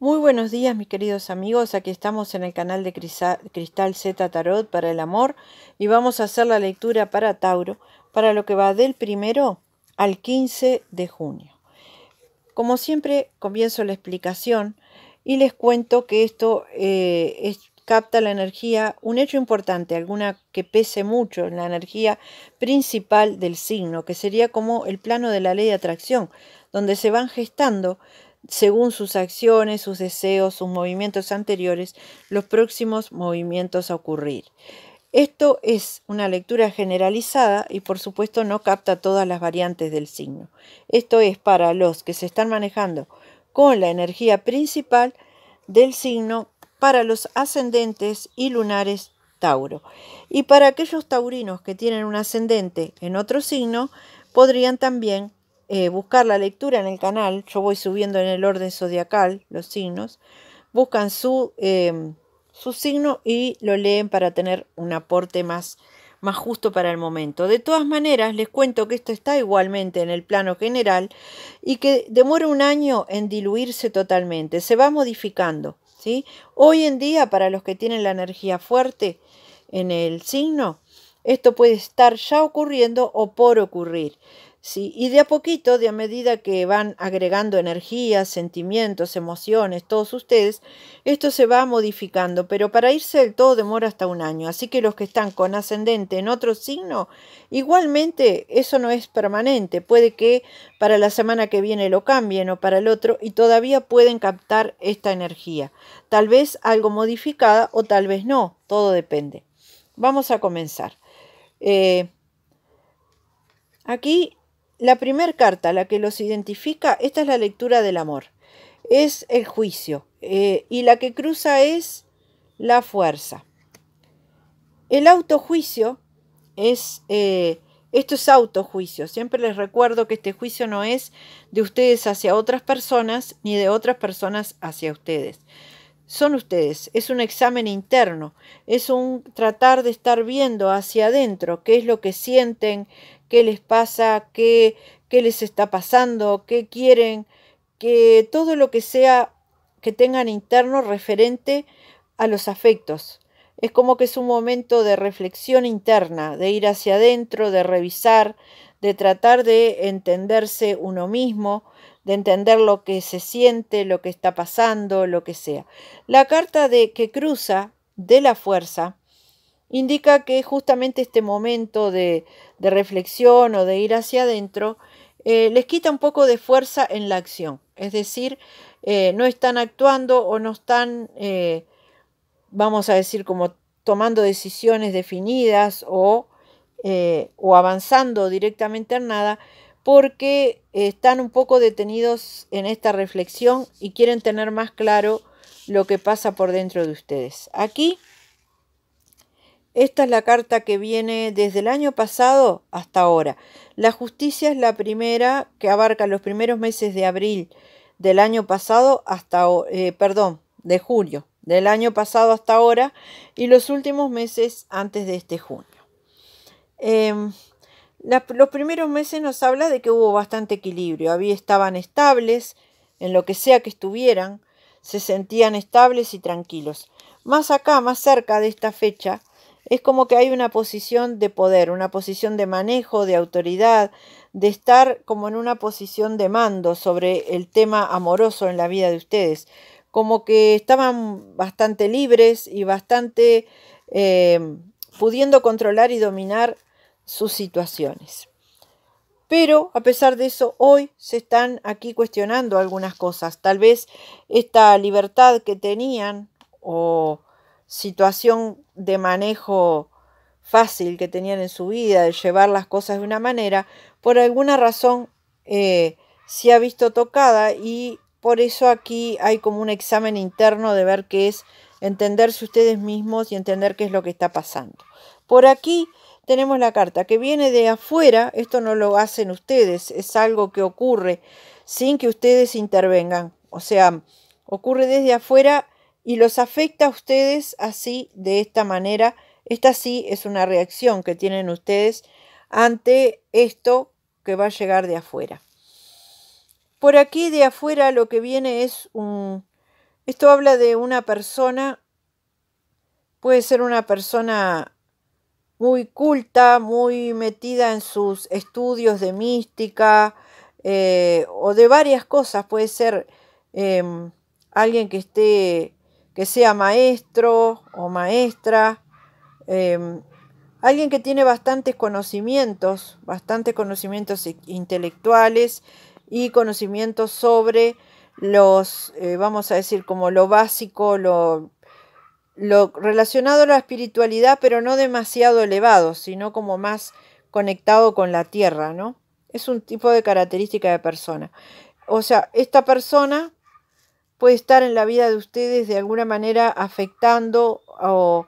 Muy buenos días mis queridos amigos, aquí estamos en el canal de Cristal Z Tarot para el Amor y vamos a hacer la lectura para Tauro para lo que va del primero al 15 de junio. Como siempre comienzo la explicación y les cuento que esto eh, capta la energía, un hecho importante, alguna que pese mucho en la energía principal del signo, que sería como el plano de la ley de atracción, donde se van gestando según sus acciones, sus deseos, sus movimientos anteriores, los próximos movimientos a ocurrir. Esto es una lectura generalizada y por supuesto no capta todas las variantes del signo. Esto es para los que se están manejando con la energía principal del signo para los ascendentes y lunares Tauro. Y para aquellos taurinos que tienen un ascendente en otro signo, podrían también eh, buscar la lectura en el canal, yo voy subiendo en el orden zodiacal los signos, buscan su, em, su signo y lo leen para tener un aporte más, más justo para el momento. De todas maneras, les cuento que esto está igualmente en el plano general y que demora un año en diluirse totalmente, se va modificando. ¿sí? Hoy en día, para los que tienen la energía fuerte en el signo, esto puede estar ya ocurriendo o por ocurrir y de a poquito, de a medida que van agregando energías, sentimientos, emociones, todos ustedes, esto se va modificando, pero para irse del todo demora hasta un año. Así que los que están con ascendente en otro signo, igualmente eso no es permanente. Puede que para la semana que viene lo cambien o para el otro y todavía pueden captar esta energía. Tal vez algo modificada o tal vez no, todo depende. Vamos a comenzar. Eh, aquí la primera carta, la que los identifica, esta es la lectura del amor, es el juicio, eh, y la que cruza es la fuerza. El autojuicio es, eh, esto es autojuicio, siempre les recuerdo que este juicio no es de ustedes hacia otras personas ni de otras personas hacia ustedes. Son ustedes, es un examen interno, es un tratar de estar viendo hacia adentro qué es lo que sienten, qué les pasa, qué, qué les está pasando, qué quieren, que todo lo que sea que tengan interno referente a los afectos. Es como que es un momento de reflexión interna, de ir hacia adentro, de revisar, de tratar de entenderse uno mismo, de entender lo que se siente, lo que está pasando, lo que sea. La carta de que cruza de la fuerza indica que justamente este momento de, reflexión o de ir hacia adentro eh, les quita un poco de fuerza en la acción. Es decir, eh, no están actuando o no están, eh, vamos a decir, como tomando decisiones definidas o, o avanzando directamente en nada, porque están un poco detenidos en esta reflexión y quieren tener más claro lo que pasa por dentro de ustedes. Aquí esta es la carta que viene desde el año pasado hasta ahora. La justicia es la primera que abarca los primeros meses de abril del año pasado hasta, eh, perdón, de julio del año pasado hasta ahora y los últimos meses antes de este junio. Em, los primeros meses nos habla de que hubo bastante equilibrio, había, estaban estables en lo que sea que estuvieran, se sentían estables y tranquilos. Más acá, más cerca de esta fecha, es como que hay una posición de poder, una posición de manejo, de autoridad, de estar como en una posición de mando sobre el tema amoroso en la vida de ustedes. Como que estaban bastante libres y bastante eh, pudiendo controlar y dominar sus situaciones. Pero a pesar de eso, hoy se están aquí cuestionando algunas cosas. Tal vez esta libertad que tenían o situación de manejo fácil que tenían en su vida, de llevar las cosas de una manera, por alguna razón eh, se ha visto tocada y por eso aquí hay como un examen interno de ver qué es entenderse ustedes mismos y entender qué es lo que está pasando. Por aquí tenemos la carta que viene de afuera, esto no lo hacen ustedes, es algo que ocurre sin que ustedes intervengan, o sea, ocurre desde afuera y los afecta a ustedes así, de esta manera. Esta sí es una reacción que tienen ustedes ante esto que va a llegar de afuera. Por aquí de afuera lo que viene es un... Esto habla de una persona, puede ser una persona muy culta, muy metida en sus estudios de mística eh, o de varias cosas. Puede ser em, alguien que esté que sea maestro o maestra, em, alguien que tiene bastantes conocimientos, bastantes conocimientos intelectuales y conocimientos sobre los, eh, vamos a decir, como lo básico, lo, lo relacionado a la espiritualidad, pero no demasiado elevado, sino como más conectado con la tierra, ¿no? Es un tipo de característica de persona. O sea, esta persona puede estar en la vida de ustedes de alguna manera afectando o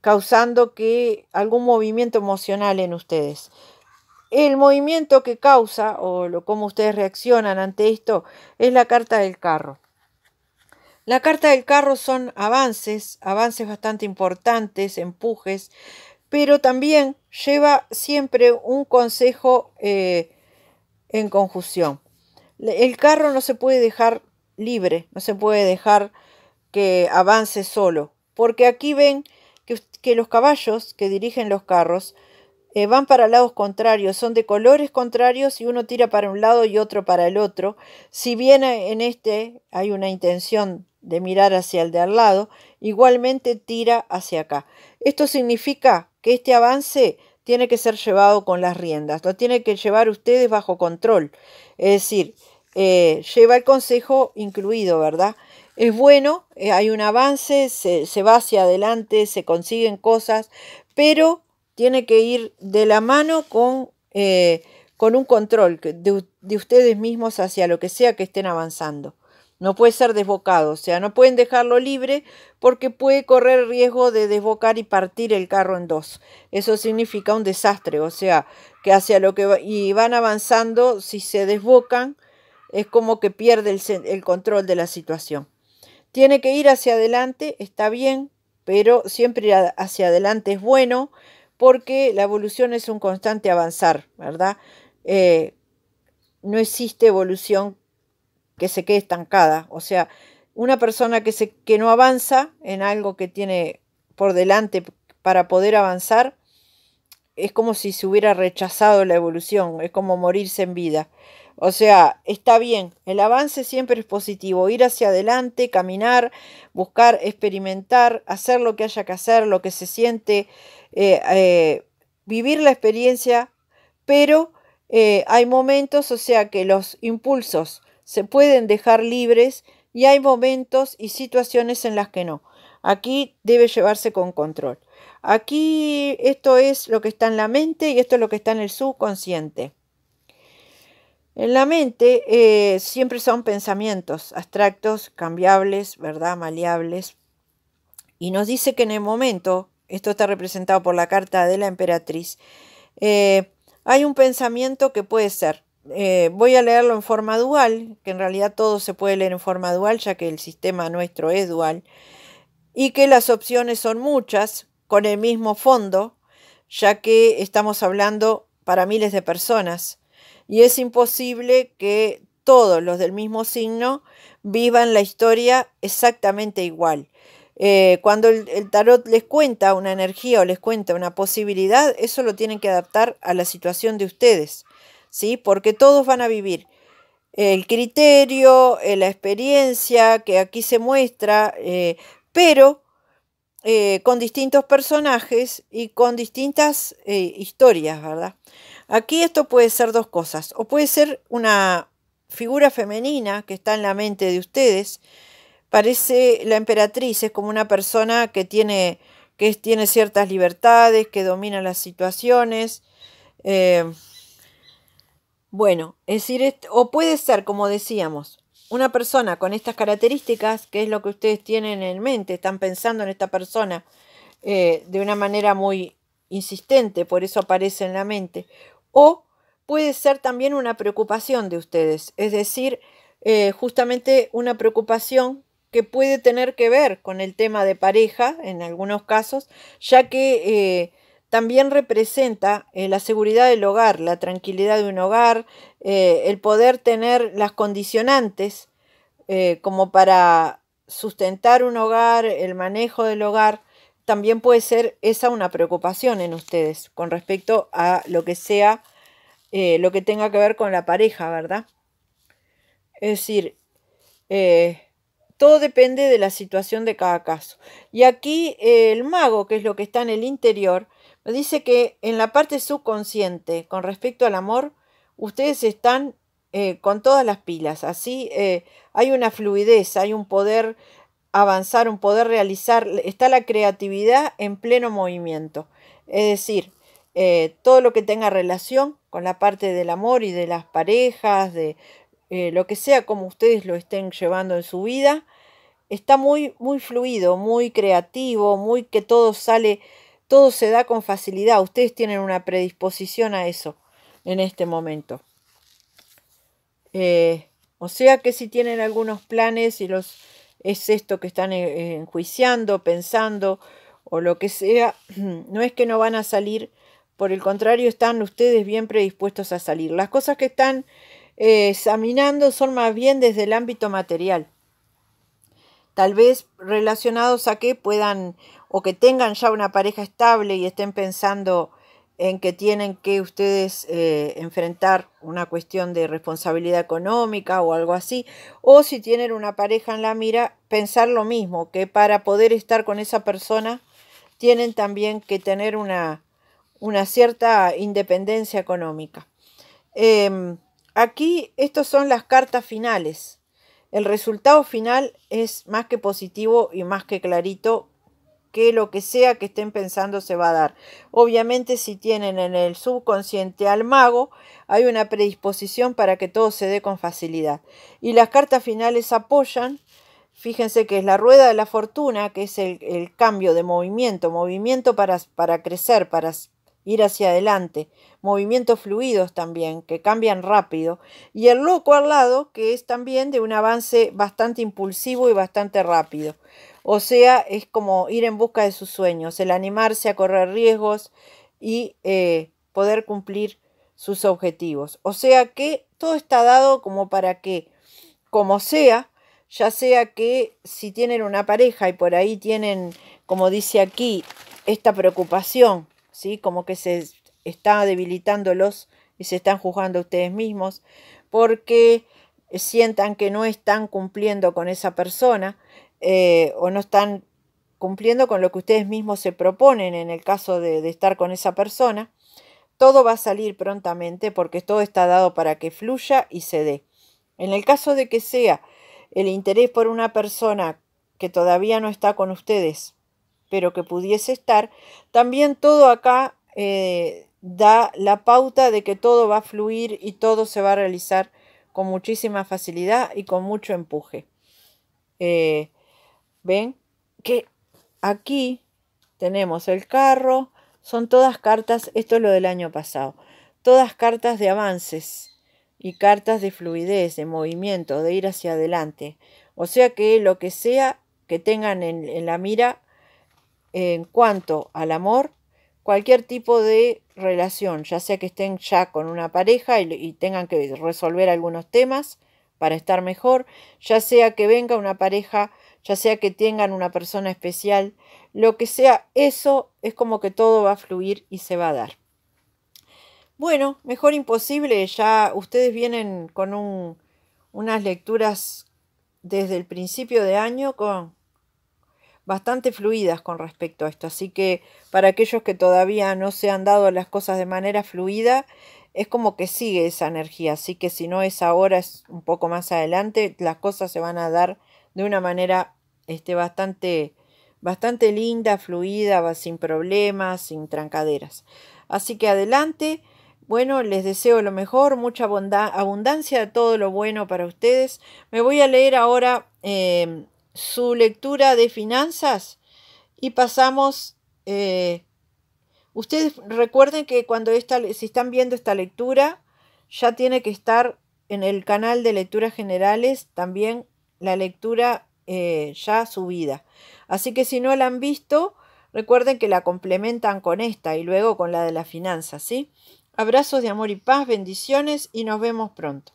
causando que algún movimiento emocional en ustedes. El movimiento que causa o lo, cómo ustedes reaccionan ante esto es la carta del carro. La carta del carro son avances, avances bastante importantes, empujes, pero también lleva siempre un consejo eh, en conjunción. El carro no se puede dejar libre, no se puede dejar que avance solo, porque aquí ven que, los caballos que dirigen los carros eh, van para lados contrarios, son de colores contrarios y uno tira para un lado y otro para el otro. Si bien eh, en este hay una intención de mirar hacia el de al lado, igualmente tira hacia acá. Esto significa que este avance tiene que ser llevado con las riendas, lo tiene que llevar ustedes bajo control. Es decir, eh, lleva el consejo incluido, ¿verdad? Es bueno, eh, hay un avance, se, va hacia adelante, se consiguen cosas, pero tiene que ir de la mano con, eh, con un control de, ustedes mismos hacia lo que sea que estén avanzando. No puede ser desbocado, o sea, no pueden dejarlo libre porque puede correr riesgo de desbocar y partir el carro en dos. Eso significa un desastre, o sea, que hacia lo que y van avanzando, si se desbocan, es como que pierde el, control de la situación. Tiene que ir hacia adelante, está bien, pero siempre ir hacia adelante es bueno porque la evolución es un constante avanzar, ¿verdad? Eh, no existe evolución que se quede estancada. O sea, una persona que, se, que no avanza en algo que tiene por delante para poder avanzar, es como si se hubiera rechazado la evolución, es como morirse en vida. O sea, está bien, el avance siempre es positivo, ir hacia adelante, caminar, buscar, experimentar, hacer lo que haya que hacer, lo que se siente, eh, eh, vivir la experiencia, pero eh, hay momentos, o sea, que los impulsos se pueden dejar libres y hay momentos y situaciones en las que no. Aquí debe llevarse con control. Aquí esto es lo que está en la mente y esto es lo que está en el subconsciente. En la mente eh, siempre son pensamientos abstractos, cambiables, ¿verdad? Maleables. Y nos dice que en el momento, esto está representado por la carta de la emperatriz, eh, hay un pensamiento que puede ser. Eh, voy a leerlo en forma dual, que en realidad todo se puede leer en forma dual, ya que el sistema nuestro es dual, y que las opciones son muchas, con el mismo fondo, ya que estamos hablando para miles de personas y es imposible que todos los del mismo signo vivan la historia exactamente igual. Eh, cuando el, tarot les cuenta una energía o les cuenta una posibilidad, eso lo tienen que adaptar a la situación de ustedes, ¿sí? Porque todos van a vivir. El criterio, eh, la experiencia que aquí se muestra, eh, pero con distintos personajes y con distintas historias, ¿verdad? Aquí esto puede ser dos cosas, o puede ser una figura femenina que está en la mente de ustedes. Parece la emperatriz, es como una persona que tiene, que tiene ciertas libertades, que domina las situaciones. Eh, bueno, es decir, o puede ser, como decíamos, una persona con estas características, que es lo que ustedes tienen en mente, están pensando en esta persona eh, de una manera muy insistente, por eso aparece en la mente o puede ser también una preocupación de ustedes, es decir, eh, justamente una preocupación que puede tener que ver con el tema de pareja en algunos casos, ya que eh, también representa eh, la seguridad del hogar, la tranquilidad de un hogar, el poder tener las condicionantes como para sustentar un hogar, el manejo del hogar, también puede ser esa una preocupación en ustedes con respecto a lo que sea, eh, lo que tenga que ver con la pareja, ¿verdad? Es decir, eh, todo depende de la situación de cada caso. Y aquí eh, el mago, que es lo que está en el interior, dice que en la parte subconsciente, con respecto al amor, ustedes están con todas las pilas. Así hay una fluidez, hay un poder avanzar, un poder realizar, está la creatividad en pleno movimiento. Es decir, eh, todo lo que tenga relación con la parte del amor y de las parejas, de eh, lo que sea como ustedes lo estén llevando en su vida, está muy, muy fluido, muy creativo, muy que todo sale, todo se da con facilidad. Ustedes tienen una predisposición a eso en este momento. Eh, o sea que si tienen algunos planes y los es esto que están eh, eh, enjuiciando, pensando o lo que sea, no es que no van a salir, por el contrario, están ustedes bien predispuestos a salir. Las cosas que están eh, examinando son más bien desde el ámbito material, tal vez relacionados a que puedan o que tengan ya una pareja estable y estén pensando en que tienen que ustedes eh, enfrentar una cuestión de responsabilidad económica o algo así, o si tienen una pareja en la mira, pensar lo mismo, que para poder estar con esa persona tienen también que tener una, una cierta independencia económica. Em, aquí estas son las cartas finales. El resultado final es más que positivo y más que clarito que lo que sea que estén pensando se va a dar. Obviamente si tienen en el subconsciente al mago, hay una predisposición para que todo se dé con facilidad. Y las cartas finales apoyan, fíjense que es la rueda de la fortuna, que es el, cambio de movimiento, movimiento para, para crecer, para, ir hacia adelante, movimientos fluidos también, que cambian rápido, y el loco al lado, que es también de un avance bastante impulsivo y bastante rápido. O sea, es como ir en busca de sus sueños, el animarse a correr riesgos y eh, poder cumplir sus objetivos. O sea que todo está dado como para que, como sea, ya sea que si tienen una pareja y por ahí tienen, como dice aquí, esta preocupación como que se está debilitándolos y se están juzgando ustedes mismos porque sientan que no están cumpliendo con esa persona eh, o no están cumpliendo con lo que ustedes mismos se proponen en el caso de estar con esa persona, todo va a salir prontamente porque todo está dado para que fluya y se dé. En el caso de que sea el interés por una persona que todavía no está con ustedes, pero que pudiese estar, también todo acá eh, da la pauta de que todo va a fluir y todo se va a realizar con muchísima facilidad y con mucho empuje. Eh, Ven que aquí tenemos el carro, son todas cartas, esto es lo del año pasado, todas cartas de avances y cartas de fluidez, de movimiento, de ir hacia adelante. O sea que lo que sea que tengan en la mira en cuanto al amor, cualquier tipo de relación, ya sea que estén ya con una pareja y, tengan que resolver algunos temas para estar mejor, ya sea que venga una pareja, ya sea que tengan una persona especial, lo que sea, eso es como que todo va a fluir y se va a dar. Bueno, mejor imposible, ya ustedes vienen con unas lecturas desde el principio de año con bastante fluidas con respecto a esto. Así que para aquellos que todavía no se han dado las cosas de manera fluida, es como que sigue esa energía. Así que si no es ahora, es un poco más adelante, las cosas se van a dar de una manera este, bastante, bastante linda, fluida, sin problemas, sin trancaderas. Así que adelante. Bueno, les deseo lo mejor, mucha bondad, abundancia de todo lo bueno para ustedes. Me voy a leer ahora em, su lectura de finanzas y pasamos... Eh, ustedes recuerden que cuando esta, si están viendo esta lectura, ya tiene que estar en el canal de lecturas generales también la lectura eh, ya subida. Así que si no la han visto, recuerden que la complementan con esta y luego con la de las finanzas, ¿sí? Abrazos de amor y paz, bendiciones y nos vemos pronto.